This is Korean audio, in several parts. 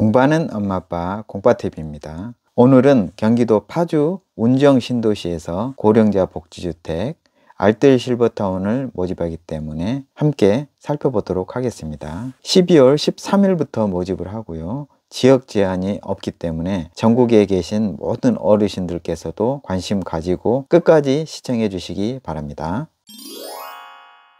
공부하는 엄마 아빠 공빠 t 입니다 오늘은 경기도 파주 운정 신도시에서 고령자 복지주택 알뜰 실버타운을 모집하기 때문에 함께 살펴보도록 하겠습니다. 12월 13일부터 모집을 하고요. 지역 제한이 없기 때문에 전국에 계신 모든 어르신들께서도 관심 가지고 끝까지 시청해 주시기 바랍니다.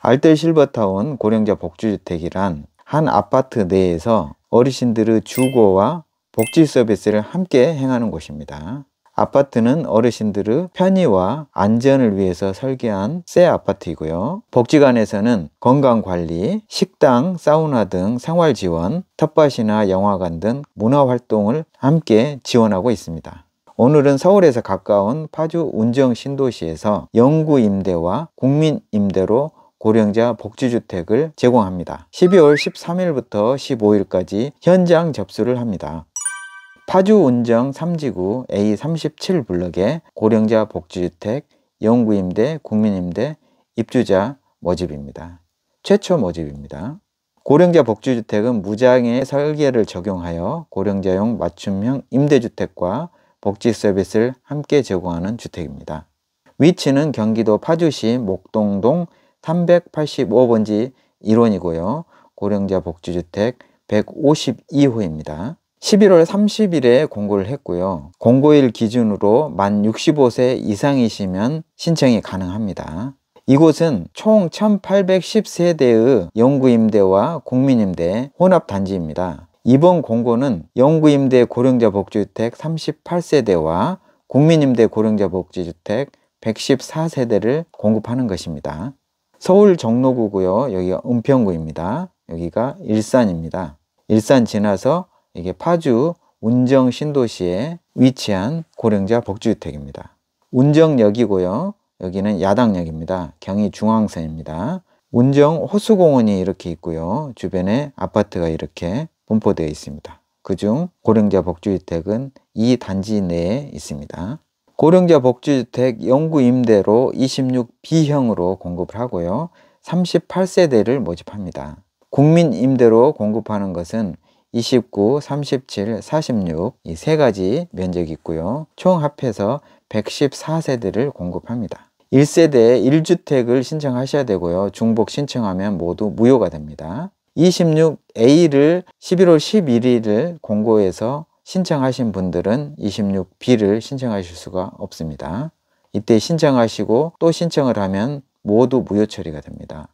알뜰 실버타운 고령자 복지주택이란 한 아파트 내에서 어르신들의 주거와 복지 서비스를 함께 행하는 곳입니다. 아파트는 어르신들의 편의와 안전을 위해서 설계한 새 아파트이고요. 복지관에서는 건강관리, 식당, 사우나 등 생활지원, 텃밭이나 영화관 등 문화활동을 함께 지원하고 있습니다. 오늘은 서울에서 가까운 파주 운정 신도시에서 영구임대와 국민임대로 고령자 복지주택을 제공합니다. 12월 13일부터 15일까지 현장 접수를 합니다. 파주 운정 3지구 A37블럭의 고령자 복지주택 영구임대 국민임대 입주자 모집입니다. 최초 모집입니다. 고령자 복지주택은 무장의 설계를 적용하여 고령자용 맞춤형 임대주택과 복지 서비스를 함께 제공하는 주택입니다. 위치는 경기도 파주시 목동동 385번지 1원이고요. 고령자 복지주택 152호입니다. 11월 30일에 공고를 했고요. 공고일 기준으로 만 65세 이상이시면 신청이 가능합니다. 이곳은 총 1810세대의 영구임대와 국민임대 혼합단지입니다. 이번 공고는 영구임대 고령자 복지주택 38세대와 국민임대 고령자 복지주택 114세대를 공급하는 것입니다. 서울 정로구고요 여기가 은평구입니다. 여기가 일산입니다. 일산 지나서 이게 파주 운정 신도시에 위치한 고령자 복지주택입니다. 운정역이고요. 여기는 야당역입니다. 경의 중앙선입니다. 운정 호수공원이 이렇게 있고요. 주변에 아파트가 이렇게 분포되어 있습니다. 그 중 고령자 복지주택은 이 단지 내에 있습니다. 고령자 복지주택 영구 임대로 26B형으로 공급을 하고요. 38세대를 모집합니다. 국민 임대로 공급하는 것은 29, 37, 46 이 세 가지 면적이 있고요. 총 합해서 114세대를 공급합니다. 1세대 1주택을 신청하셔야 되고요. 중복 신청하면 모두 무효가 됩니다. 26A를 11월 11일을 공고해서 신청하신 분들은 26B를 신청하실 수가 없습니다. 이때 신청하시고 또 신청을 하면 모두 무효 처리가 됩니다.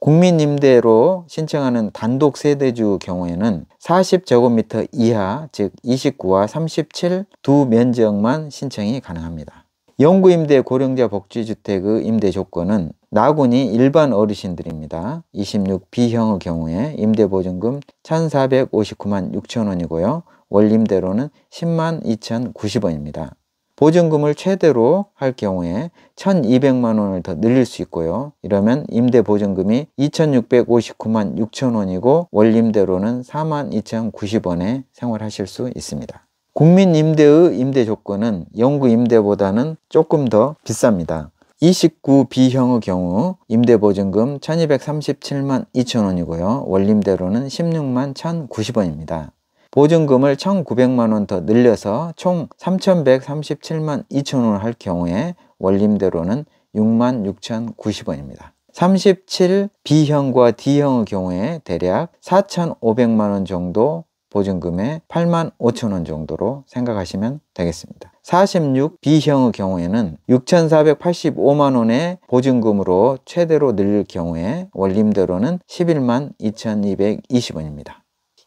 국민임대로 신청하는 단독 세대주 경우에는 40제곱미터 이하 즉 29와 37 두 면적만 신청이 가능합니다. 영구임대 고령자 복지주택의 임대 조건은 나군이 일반 어르신들입니다. 26B형의 경우에 임대보증금 1,459만 6천원이고요. 원림대로는 10만 2,090원입니다. 보증금을 최대로 할 경우에 1,200만 원을 더 늘릴 수 있고요. 이러면 임대 보증금이 2,659만 6천 원이고 월임대로는 4만 2,090원에 생활하실 수 있습니다. 국민임대의 임대 조건은 영구임대보다는 조금 더 비쌉니다. 29B형의 경우 임대보증금 1237만 2천원이고요. 원림대로는 16만 1090원입니다. 보증금을 1900만원 더 늘려서 총 3137만 2천원을 할 경우에 원림대로는 6만 6090원입니다. 37B형과 D형의 경우에 대략 4,500만원 정도 보증금에 8만 5천원 정도로 생각하시면 되겠습니다. 46B형의 경우에는 6,485만 원의 보증금으로 최대로 늘릴 경우에 원림대로는 11만 2,220원입니다.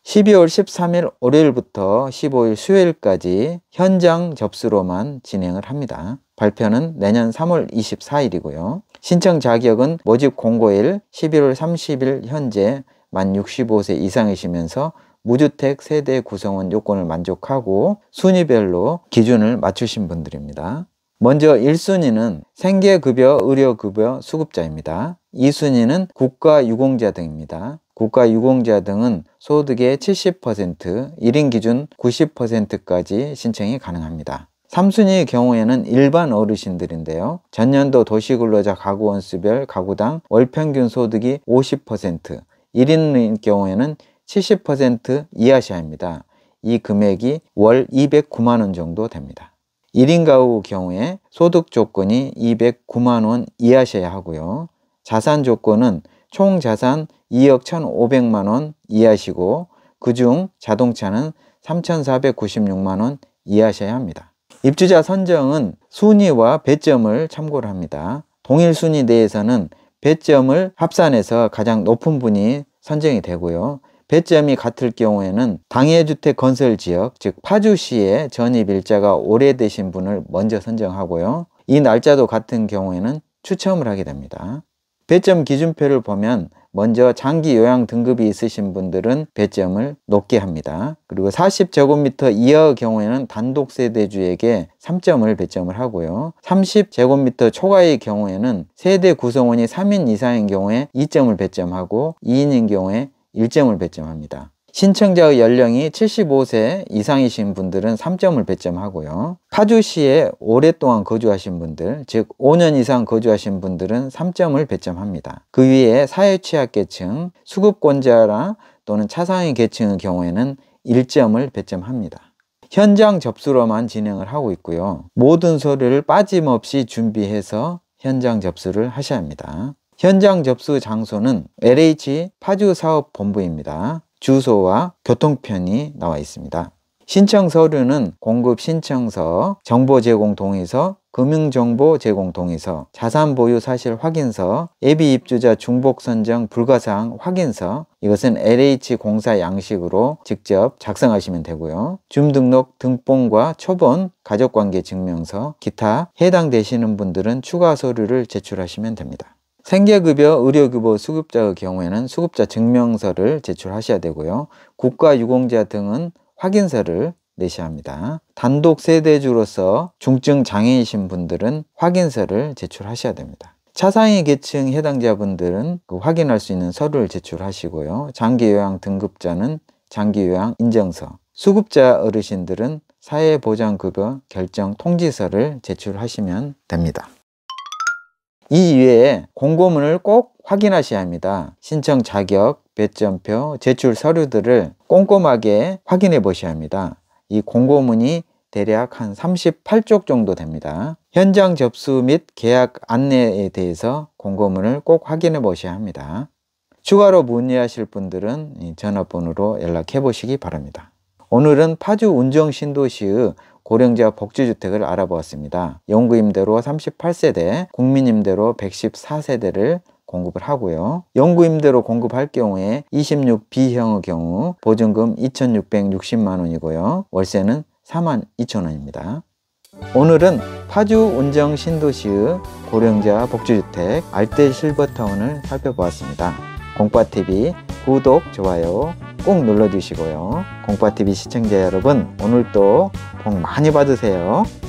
12월 13일 월요일부터 15일 수요일까지 현장 접수로만 진행을 합니다. 발표는 내년 3월 24일이고요. 신청 자격은 모집 공고일 11월 30일 현재 만 65세 이상이시면서 무주택 세대 구성원 요건을 만족하고 순위별로 기준을 맞추신 분들입니다. 먼저 1순위는 생계급여, 의료급여 수급자입니다. 2순위는 국가유공자 등입니다. 국가유공자 등은 소득의 70%, 1인 기준 90%까지 신청이 가능합니다. 3순위의 경우에는 일반 어르신들인데요. 전년도 도시근로자 가구원수별 가구당 월평균 소득이 50%, 1인의 경우에는 70% 이하시아입니다. 이 금액이 월 209만 원 정도 됩니다. 1인 가구 경우에 소득 조건이 209만 원 이하셔야 하고요. 자산 조건은 총 자산 2억 1,500만 원 이하시고 그 중 자동차는 3,496만 원 이하셔야 합니다. 입주자 선정은 순위와 배점을 참고를 합니다. 동일 순위 내에서는 배점을 합산해서 가장 높은 분이 선정이 되고요. 배점이 같을 경우에는 당해주택 건설 지역, 즉 파주시의 전입 일자가 오래되신 분을 먼저 선정하고요. 이 날짜도 같은 경우에는 추첨을 하게 됩니다. 배점 기준표를 보면 먼저 장기 요양 등급이 있으신 분들은 배점을 높게 합니다. 그리고 40제곱미터 이하 의 경우에는 단독 세대주에게 3점을 배점을 하고요. 30제곱미터 초과의 경우에는 세대 구성원이 3인 이상인 경우에 2점을 배점하고 2인인 경우에 1점을 배점합니다. 신청자의 연령이 75세 이상이신 분들은 3점을 배점하고요. 파주시에 오랫동안 거주하신 분들, 즉 5년 이상 거주하신 분들은 3점을 배점합니다. 그 위에 사회취약계층, 수급권자라 또는 차상위 계층의 경우에는 1점을 배점합니다. 현장 접수로만 진행을 하고 있고요. 모든 서류를 빠짐없이 준비해서 현장 접수를 하셔야 합니다. 현장 접수 장소는 LH 파주 사업 본부입니다. 주소와 교통편이 나와 있습니다. 신청 서류는 공급 신청서, 정보 제공 동의서, 금융정보 제공 동의서, 자산 보유 사실 확인서, 예비 입주자 중복 선정 불가사항 확인서, 이것은 LH 공사 양식으로 직접 작성하시면 되고요. 줌 등록 등본과 초본, 가족관계 증명서, 기타 해당되시는 분들은 추가 서류를 제출하시면 됩니다. 생계급여, 의료급여 수급자의 경우에는 수급자 증명서를 제출하셔야 되고요. 국가유공자 등은 확인서를 내셔야 합니다. 단독 세대주로서 중증 장애이신 분들은 확인서를 제출하셔야 됩니다. 차상위 계층 해당자분들은 그 확인할 수 있는 서류를 제출하시고요. 장기 요양 등급자는 장기 요양 인정서 수급자 어르신들은 사회보장급여 결정 통지서를 제출하시면 됩니다. 이 이외에 공고문을 꼭 확인하셔야 합니다. 신청 자격, 배점표, 제출 서류들을 꼼꼼하게 확인해 보셔야 합니다. 이 공고문이 대략 한 38쪽 정도 됩니다. 현장 접수 및 계약 안내에 대해서 공고문을 꼭 확인해 보셔야 합니다. 추가로 문의하실 분들은 전화번호로 연락해 보시기 바랍니다. 오늘은 파주 운정신도시의 고령자 복지주택을 알아보았습니다. 영구임대로 38세대, 국민임대로 114세대를 공급을 하고요. 영구임대로 공급할 경우에 26B형의 경우 보증금 2,660만 원이고요. 월세는 4만 2천 원입니다. 오늘은 파주 운정 신도시의 고령자 복지주택 알뜰 실버타운을 살펴보았습니다. 공과TV 구독, 좋아요 꼭 눌러주시고요. 공파TV 시청자 여러분 오늘도 복 많이 받으세요.